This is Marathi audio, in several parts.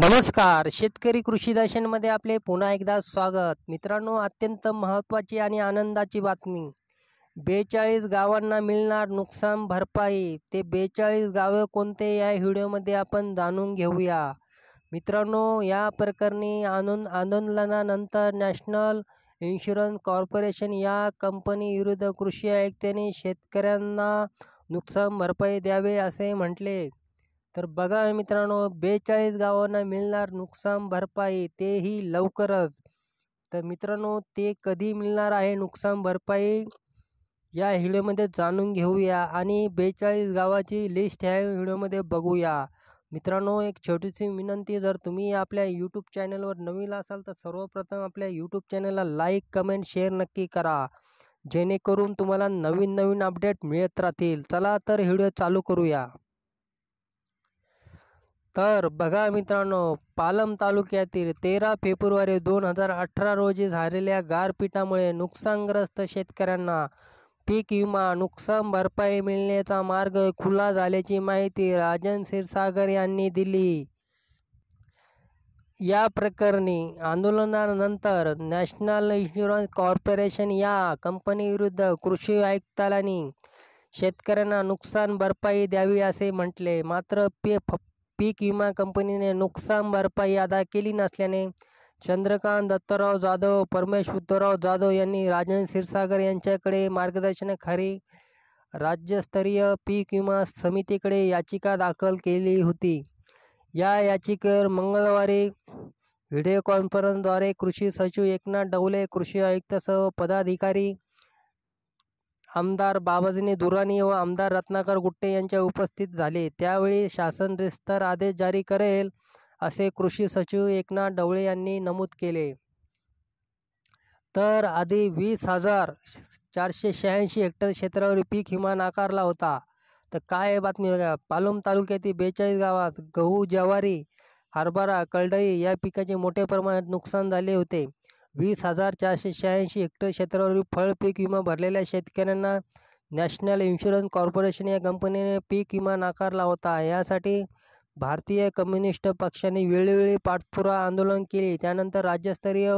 नमस्कार शेतकरी कृषी दर्शनमध्ये आपले पुन्हा एकदा स्वागत मित्रांनो अत्यंत महत्त्वाची आणि आनंदाची बातमी बेचाळीस गावांना मिळणार नुकसान भरपाई ते बेचाळीस गावे कोणते या व्हिडिओमध्ये आपण जाणून घेऊया मित्रांनो या प्रकरणी आनंद आंदोलनानंतर नॅशनल इन्शुरन्स कॉर्पोरेशन या कंपनी विरुद्ध कृषी आयुक्तांनी शेतकऱ्यांना नुकसान भरपाई द्यावे असे म्हटले तर बघा मित्रांनो बेचाळीस गावांना मिळणार नुकसान भरपाई तेही लवकरच तर मित्रांनो ते कधी मिळणार आहे नुकसान भरपाई या व्हिडिओमध्ये जाणून घेऊया आणि बेचाळीस गावाची लिस्ट ह्या व्हिडिओमध्ये बघूया मित्रांनो एक छोटीशी विनंती जर तुम्ही आपल्या यूट्यूब चॅनलवर नवीन असाल तर सर्वप्रथम आपल्या यूट्यूब चॅनलला लाईक कमेंट शेअर नक्की करा जेणेकरून तुम्हाला नवीन नवीन अपडेट मिळत राहतील चला तर व्हिडिओ चालू करूया तर बघा मित्रांनो पालम तालुक्यातील तेरा फेब्रुवारी दोन हजार अठरा रोजी झालेल्या गारपीटामुळे नुकसानग्रस्त शेतकऱ्यांना पीक विमा नुकसान भरपाई मिळण्याचा मार्ग खुला झाल्याची माहिती राजन क्षीरसागर यांनी दिली या प्रकरणी आंदोलनानंतर नॅशनल इन्शुरन्स कॉर्पोरेशन या कंपनीविरुद्ध कृषी आयुक्तालयाने शेतकऱ्यांना नुकसान भरपाई द्यावी असे म्हटले मात्र पे पीक विमा कंपनीने नुकसान भरपाई अदा केली नसल्याने चंद्रकांत दत्तराव जाधव परमेश उद्धवराव जाधव यांनी राजन क्षीरसागर यांच्याकडे मार्गदर्शनाखाली राज्यस्तरीय पीक विमा समितीकडे याचिका दाखल केली होती या याचिकेवर मंगळवारी व्हिडिओ कॉन्फरन्सद्वारे कृषी सचिव एकनाथ डवले कृषी आयुक्तसह पदाधिकारी आमदार बाबाजीनी दुराणी व आमदार रत्नाकर गुट्टे यांच्या उपस्थित झाले त्यावेळी शासन रिस्तर आदेश जारी करेल असे कृषी सचिव एकनाथ डवळे यांनी नमूद केले तर आधी वीस हजार चारशे शहाऐंशी हेक्टर क्षेत्रावर पीक हिमान आकारला होता तर काय बातमी बघा पालम तालुक्यातील बेचाळीस गावात गहू ज्वारी हरभरा कळडई या पिकाचे मोठ्या प्रमाणात नुकसान झाले होते वीस हजार चारशे शहाऐंशी हेक्टर क्षेत्रावरील फळपीक विमा भरलेल्या शेतकऱ्यांना नॅशनल इन्शुरन्स कॉर्पोरेशन या कंपनीने पीक विमा नाकारला होता यासाठी भारतीय कम्युनिस्ट पक्षाने वेळोवेळी पाठपुरा आंदोलन केले त्यानंतर राज्यस्तरीय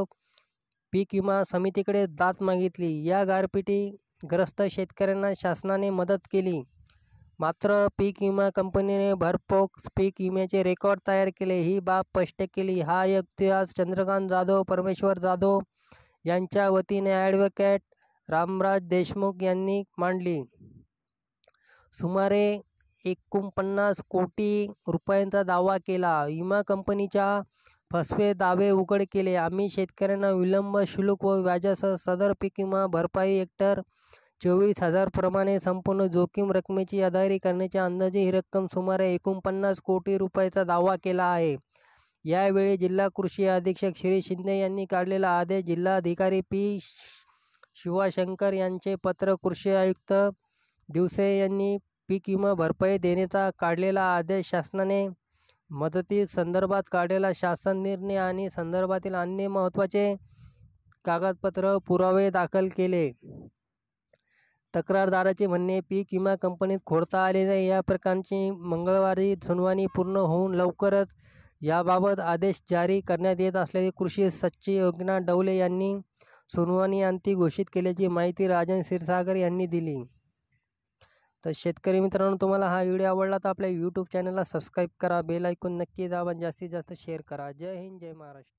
पीक विमा समितीकडे दाद मागितली या गारपिटीग्रस्त शेतकऱ्यांना शासनाने मदत केली मात्र पीक विमा कंपनीने भरपोक पीक विम्याचे रेकॉर्ड तयार केले ही बाब स्पष्ट केली हा इतिहास चंद्रकांत जाधव परमेश्वर जाधव यांच्या वतीने ॲडव्होकेट रामराज देशमुख यांनी मांडली सुमारे एकोणपन्नास कोटी रुपयांचा दावा केला विमा कंपनीच्या फसवे दावे उघड केले आम्ही शेतकऱ्यांना विलंब शुल्क व व्याजासह सदर पीक विमा भरपाई हेक्टर चोवीस हजारप्रमाणे संपूर्ण जोखीम रकमेची अदायरी करण्याच्या अंदाजे ही रक्कम सुमारे एकोणपन्नास कोटी रुपयाचा दावा केला आहे यावेळी जिल्हा कृषी अधीक्षक श्री शिंदे यांनी काढलेला आदेश जिल्हाधिकारी पी शिवाशंकर यांचे पत्र कृषी आयुक्त दिवसे यांनी पीक विमा भरपाई देण्याचा काढलेला आदेश शासनाने मदती संदर्भात काढलेला शासन निर्णय आणि संदर्भातील अन्य महत्त्वाचे कागदपत्र पुरावे दाखल केले तक्रारदाराचे म्हणणे पीक विमा कंपनीत खोडता आले नाही या प्रकारची मंगळवारी सुनावणी पूर्ण होऊन लवकरच याबाबत आदेश जारी करण्यात येत असल्याचे कृषी सचिव योजना डवले यांनी सुनवाणी अंती घोषित केल्याची माहिती राजन क्षीरसागर यांनी दिली तर शेतकरी मित्रांनो तुम्हाला हा व्हिडिओ आवडला तर आपल्या यूट्यूब चॅनलला सबस्क्राईब करा बेल ऐकून नक्की दाबा जास्तीत जास्त शेअर करा जय हिंद जय महाराष्ट्र